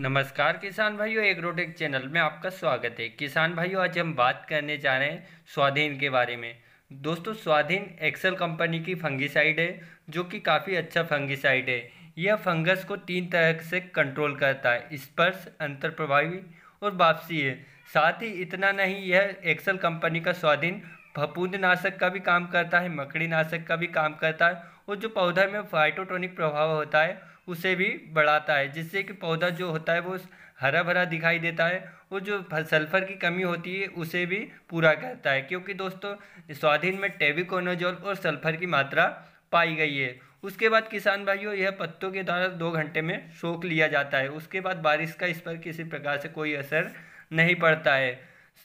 नमस्कार किसान भाइयों एग्रोटेक चैनल में आपका स्वागत है किसान भाइयों आज हम बात करने जा रहे हैं स्वाधीन के बारे में दोस्तों स्वाधीन एक्सेल कंपनी की फंगिसाइड है जो कि काफ़ी अच्छा फंगिसाइड है यह फंगस को तीन तरह से कंट्रोल करता है स्पर्श अंतर प्रभावी और वापसी है साथ ही इतना नहीं यह एक्सल कंपनी का स्वाधीन फपूंद नाशक का भी काम करता है मकड़ी नाशक का भी काम करता है और जो पौधा में फाइटोटोनिक प्रभाव होता है उसे भी बढ़ाता है जिससे कि पौधा जो होता है वो हरा भरा दिखाई देता है और जो सल्फ़र की कमी होती है उसे भी पूरा करता है क्योंकि दोस्तों स्वाधीन में टेविकोनोजोल और सल्फ़र की मात्रा पाई गई है उसके बाद किसान भाइयों यह पत्तों के द्वारा दो घंटे में सोख लिया जाता है उसके बाद बारिश का इस पर किसी प्रकार से कोई असर नहीं पड़ता है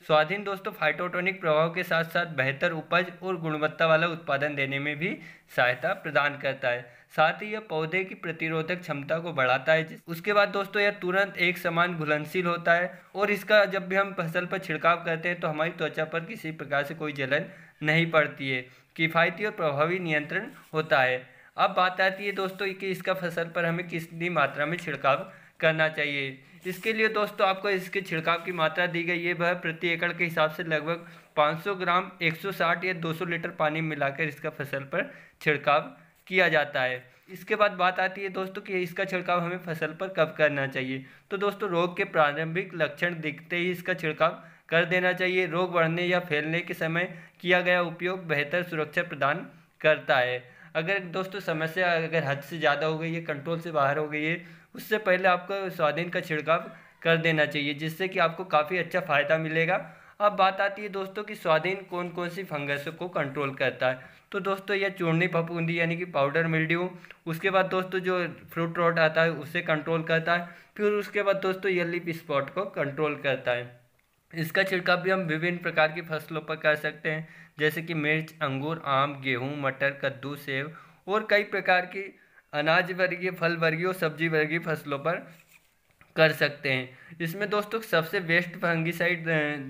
स्वाधीन दोस्तों फाइटोटोनिक प्रभाव के साथ साथ बेहतर उपज और गुणवत्ता वाला उत्पादन देने में भी सहायता प्रदान करता है साथ ही यह पौधे की प्रतिरोधक क्षमता को बढ़ाता है उसके बाद दोस्तों यह तुरंत एक समान घुलनशील होता है और इसका जब भी हम फसल पर छिड़काव करते हैं तो हमारी त्वचा पर किसी प्रकार से कोई जलन नहीं पड़ती है किफ़ायती और प्रभावी नियंत्रण होता है अब बात आती है दोस्तों कि इसका फसल पर हमें किसनी मात्रा में छिड़काव करना चाहिए इसके लिए दोस्तों आपको इसके छिड़काव की मात्रा दी गई है वह प्रति एकड़ के हिसाब से लगभग 500 ग्राम 160 या 200 लीटर पानी मिलाकर इसका फसल पर छिड़काव किया जाता है इसके बाद बात आती है दोस्तों कि इसका छिड़काव हमें फसल पर कब करना चाहिए तो दोस्तों रोग के प्रारंभिक लक्षण दिखते ही इसका छिड़काव कर देना चाहिए रोग बढ़ने या फैलने के समय किया गया उपयोग बेहतर सुरक्षा प्रदान करता है अगर दोस्तों समस्या अगर हद से ज़्यादा हो गई है कंट्रोल से बाहर हो गई है उससे पहले आपको स्वादिन का छिड़काव कर देना चाहिए जिससे कि आपको काफ़ी अच्छा फ़ायदा मिलेगा अब बात आती है दोस्तों कि स्वादिन कौन कौन सी फंगस को कंट्रोल करता है तो दोस्तों यह चूर्णी फफूंदी यानी कि पाउडर मिल्ड्यू उसके बाद दोस्तों जो फ्रूट रोट आता है उसे कंट्रोल करता है फिर उसके बाद दोस्तों यह लिप स्पॉट को कंट्रोल करता है इसका छिड़काव भी हम विभिन्न प्रकार की फसलों पर कर सकते हैं जैसे कि मिर्च अंगूर आम गेहूँ मटर कद्दू सेब और कई प्रकार की अनाज वर्गीय फल वर्गीय और सब्जी वर्गीय फसलों पर कर सकते हैं इसमें दोस्तों सबसे बेस्ट फंगिसाइड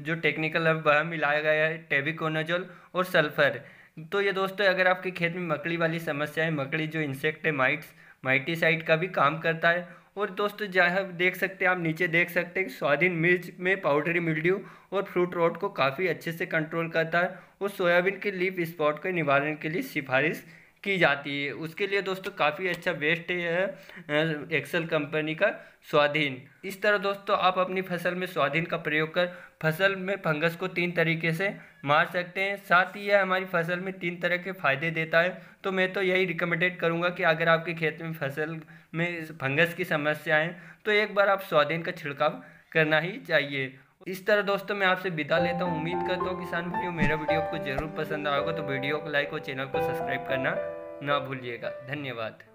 जो टेक्निकल है वह मिलाया गया है टेबिकोनाजोल और सल्फर तो ये दोस्तों अगर आपके खेत में मकड़ी वाली समस्या है मकड़ी जो इंसेक्ट है माइट्स माइटीसाइड का भी काम करता है और दोस्तों जहाँ देख सकते हैं आप नीचे देख सकते हैं कि स्वाधीन मिर्च में पाउडरी मिल्ड्यू और फ्रूट रोट को काफ़ी अच्छे से कंट्रोल करता है और सोयाबीन के लीफ स्पॉट के निवारण के लिए सिफारिश की जाती है उसके लिए दोस्तों काफ़ी अच्छा वेस्ट है एक्सेल कंपनी का स्वाधीन इस तरह दोस्तों आप अपनी फसल में स्वाधीन का प्रयोग कर फसल में फंगस को तीन तरीके से मार सकते हैं साथ ही यह हमारी फसल में तीन तरह के फायदे देता है तो मैं तो यही रिकमेंडेड करूंगा कि अगर आपके खेत में फसल में फंगस की समस्या है तो एक बार आप स्वाधीन का छिड़काव करना ही चाहिए इस तरह दोस्तों मैं आपसे विदा लेता हूँ उम्मीद करता हूँ किसान भाइयों मेरा वीडियो आपको जरूर पसंद आएगा तो वीडियो को लाइक और चैनल को सब्सक्राइब करना ना भूलिएगा धन्यवाद